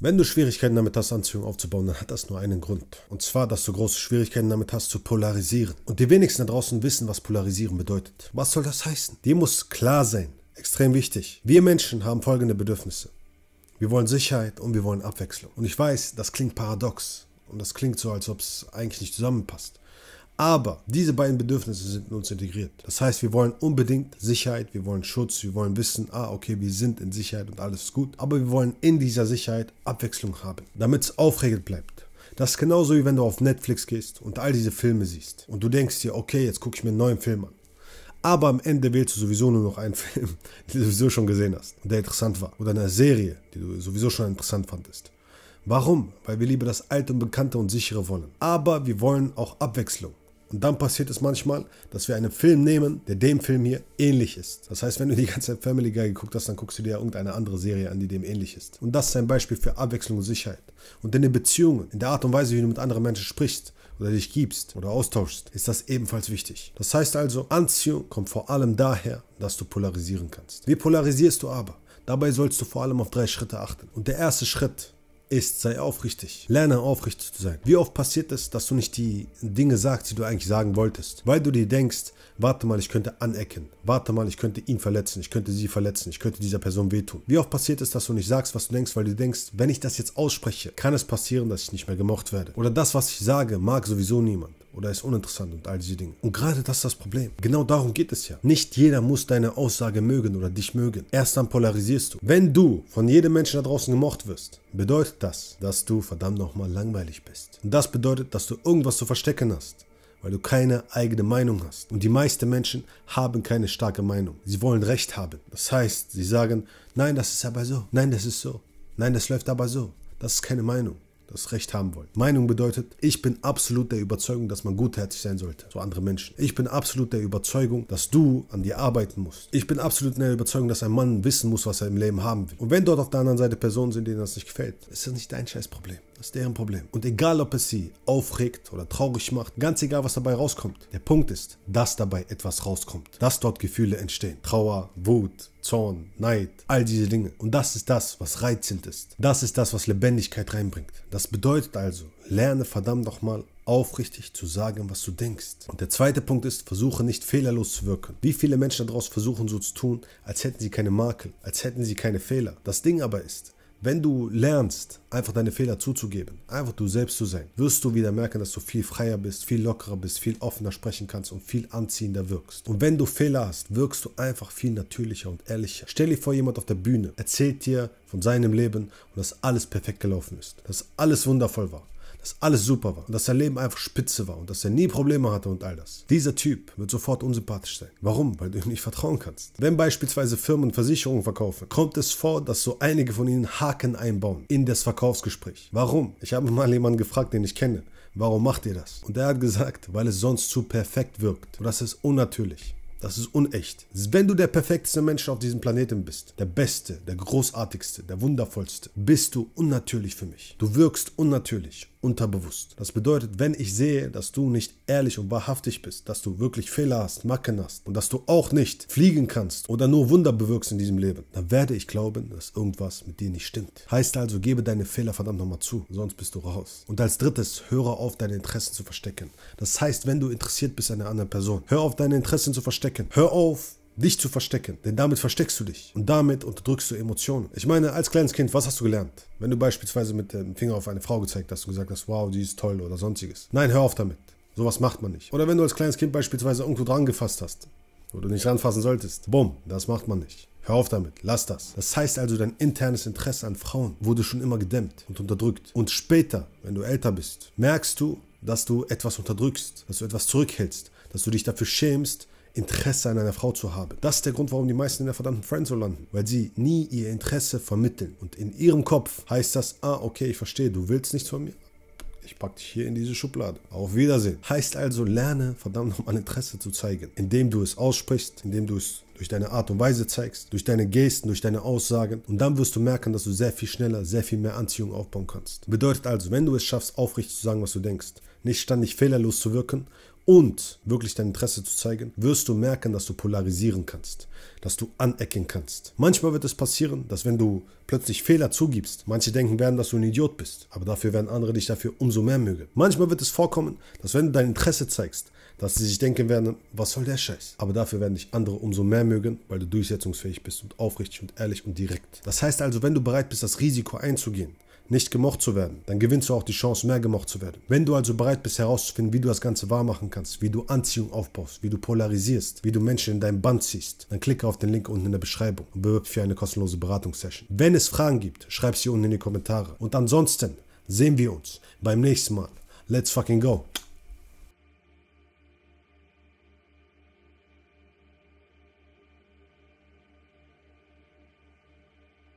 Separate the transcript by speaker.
Speaker 1: Wenn du Schwierigkeiten damit hast, Anziehung aufzubauen, dann hat das nur einen Grund. Und zwar, dass du große Schwierigkeiten damit hast, zu polarisieren. Und die wenigsten da draußen wissen, was polarisieren bedeutet. Was soll das heißen? Dir muss klar sein. Extrem wichtig. Wir Menschen haben folgende Bedürfnisse. Wir wollen Sicherheit und wir wollen Abwechslung. Und ich weiß, das klingt paradox. Und das klingt so, als ob es eigentlich nicht zusammenpasst. Aber diese beiden Bedürfnisse sind in uns integriert. Das heißt, wir wollen unbedingt Sicherheit, wir wollen Schutz, wir wollen wissen, ah, okay, wir sind in Sicherheit und alles ist gut. Aber wir wollen in dieser Sicherheit Abwechslung haben, damit es aufregend bleibt. Das ist genauso wie wenn du auf Netflix gehst und all diese Filme siehst. Und du denkst dir, okay, jetzt gucke ich mir einen neuen Film an. Aber am Ende wählst du sowieso nur noch einen Film, den du sowieso schon gesehen hast und der interessant war. Oder eine Serie, die du sowieso schon interessant fandest. Warum? Weil wir lieber das Alte und Bekannte und Sichere wollen. Aber wir wollen auch Abwechslung. Und dann passiert es manchmal, dass wir einen Film nehmen, der dem Film hier ähnlich ist. Das heißt, wenn du die ganze Family Guy geguckt hast, dann guckst du dir irgendeine andere Serie an, die dem ähnlich ist. Und das ist ein Beispiel für Abwechslung und Sicherheit. Und in den Beziehungen, in der Art und Weise, wie du mit anderen Menschen sprichst, oder dich gibst oder austauschst, ist das ebenfalls wichtig. Das heißt also, Anziehung kommt vor allem daher, dass du polarisieren kannst. Wie polarisierst du aber? Dabei sollst du vor allem auf drei Schritte achten. Und der erste Schritt ist, sei aufrichtig. Lerne aufrichtig zu sein. Wie oft passiert es, dass du nicht die Dinge sagst, die du eigentlich sagen wolltest, weil du dir denkst, warte mal, ich könnte anecken, warte mal, ich könnte ihn verletzen, ich könnte sie verletzen, ich könnte dieser Person wehtun. Wie oft passiert es, dass du nicht sagst, was du denkst, weil du denkst, wenn ich das jetzt ausspreche, kann es passieren, dass ich nicht mehr gemocht werde. Oder das, was ich sage, mag sowieso niemand oder ist uninteressant und all diese Dinge. Und gerade das ist das Problem. Genau darum geht es ja. Nicht jeder muss deine Aussage mögen oder dich mögen. Erst dann polarisierst du. Wenn du von jedem Menschen da draußen gemocht wirst, bedeutet das, dass du verdammt nochmal langweilig bist. Und das bedeutet, dass du irgendwas zu verstecken hast weil du keine eigene Meinung hast. Und die meisten Menschen haben keine starke Meinung. Sie wollen Recht haben. Das heißt, sie sagen, nein, das ist aber so, nein, das ist so, nein, das läuft aber so. Das ist keine Meinung das Recht haben wollen. Meinung bedeutet, ich bin absolut der Überzeugung, dass man gutherzig sein sollte zu anderen Menschen. Ich bin absolut der Überzeugung, dass du an dir arbeiten musst. Ich bin absolut der Überzeugung, dass ein Mann wissen muss, was er im Leben haben will. Und wenn dort auf der anderen Seite Personen sind, denen das nicht gefällt, ist das nicht dein Scheißproblem. Das ist deren Problem. Und egal, ob es sie aufregt oder traurig macht, ganz egal, was dabei rauskommt. Der Punkt ist, dass dabei etwas rauskommt. Dass dort Gefühle entstehen. Trauer, Wut, Zorn, Neid, all diese Dinge. Und das ist das, was reizend ist. Das ist das, was Lebendigkeit reinbringt. Das bedeutet also, lerne verdammt nochmal aufrichtig zu sagen, was du denkst. Und der zweite Punkt ist, versuche nicht fehlerlos zu wirken. Wie viele Menschen daraus versuchen so zu tun, als hätten sie keine Makel, als hätten sie keine Fehler. Das Ding aber ist, wenn du lernst, einfach deine Fehler zuzugeben, einfach du selbst zu sein, wirst du wieder merken, dass du viel freier bist, viel lockerer bist, viel offener sprechen kannst und viel anziehender wirkst. Und wenn du Fehler hast, wirkst du einfach viel natürlicher und ehrlicher. Stell dir vor, jemand auf der Bühne erzählt dir von seinem Leben und dass alles perfekt gelaufen ist, dass alles wundervoll war dass alles super war und dass sein Leben einfach spitze war und dass er nie Probleme hatte und all das. Dieser Typ wird sofort unsympathisch sein. Warum? Weil du ihm nicht vertrauen kannst. Wenn beispielsweise Firmen Versicherungen verkaufen, kommt es vor, dass so einige von ihnen Haken einbauen in das Verkaufsgespräch. Warum? Ich habe mal jemanden gefragt, den ich kenne. Warum macht ihr das? Und er hat gesagt, weil es sonst zu perfekt wirkt. Und das ist unnatürlich. Das ist unecht. Wenn du der perfekteste Mensch auf diesem Planeten bist, der Beste, der Großartigste, der Wundervollste, bist du unnatürlich für mich. Du wirkst unnatürlich unterbewusst. Das bedeutet, wenn ich sehe, dass du nicht ehrlich und wahrhaftig bist, dass du wirklich Fehler hast, Macken hast und dass du auch nicht fliegen kannst oder nur Wunder bewirkst in diesem Leben, dann werde ich glauben, dass irgendwas mit dir nicht stimmt. Heißt also, gebe deine Fehler verdammt nochmal zu, sonst bist du raus. Und als drittes, höre auf, deine Interessen zu verstecken. Das heißt, wenn du interessiert bist an einer anderen Person, hör auf, deine Interessen zu verstecken. Hör auf, dich zu verstecken. Denn damit versteckst du dich und damit unterdrückst du Emotionen. Ich meine, als kleines Kind, was hast du gelernt? Wenn du beispielsweise mit dem Finger auf eine Frau gezeigt hast und gesagt hast, wow, die ist toll oder sonstiges. Nein, hör auf damit. Sowas macht man nicht. Oder wenn du als kleines Kind beispielsweise irgendwo dran gefasst hast, wo du nicht ranfassen solltest. Bumm, das macht man nicht. Hör auf damit, lass das. Das heißt also, dein internes Interesse an Frauen wurde schon immer gedämmt und unterdrückt. Und später, wenn du älter bist, merkst du, dass du etwas unterdrückst, dass du etwas zurückhältst, dass du dich dafür schämst, Interesse an einer Frau zu haben. Das ist der Grund, warum die meisten in der verdammten Friendzone landen, weil sie nie ihr Interesse vermitteln. Und in ihrem Kopf heißt das, ah, okay, ich verstehe, du willst nichts von mir. Ich packe dich hier in diese Schublade. Auf Wiedersehen. Heißt also, lerne verdammt nochmal Interesse zu zeigen, indem du es aussprichst, indem du es durch deine Art und Weise zeigst, durch deine Gesten, durch deine Aussagen. Und dann wirst du merken, dass du sehr viel schneller, sehr viel mehr Anziehung aufbauen kannst. Bedeutet also, wenn du es schaffst, aufrichtig zu sagen, was du denkst, nicht ständig fehlerlos zu wirken und wirklich dein Interesse zu zeigen, wirst du merken, dass du polarisieren kannst, dass du anecken kannst. Manchmal wird es passieren, dass wenn du plötzlich Fehler zugibst, manche denken werden, dass du ein Idiot bist, aber dafür werden andere dich dafür umso mehr mögen. Manchmal wird es vorkommen, dass wenn du dein Interesse zeigst, dass sie sich denken werden, was soll der Scheiß? Aber dafür werden dich andere umso mehr mögen, weil du durchsetzungsfähig bist und aufrichtig und ehrlich und direkt. Das heißt also, wenn du bereit bist, das Risiko einzugehen, nicht gemocht zu werden, dann gewinnst du auch die Chance, mehr gemocht zu werden. Wenn du also bereit bist herauszufinden, wie du das Ganze wahr machen kannst, wie du Anziehung aufbaust, wie du polarisierst, wie du Menschen in deinem Band ziehst, dann klicke auf den Link unten in der Beschreibung und bewirb dich für eine kostenlose Beratungssession. Wenn es Fragen gibt, schreib sie unten in die Kommentare. Und ansonsten sehen wir uns beim nächsten Mal. Let's fucking go.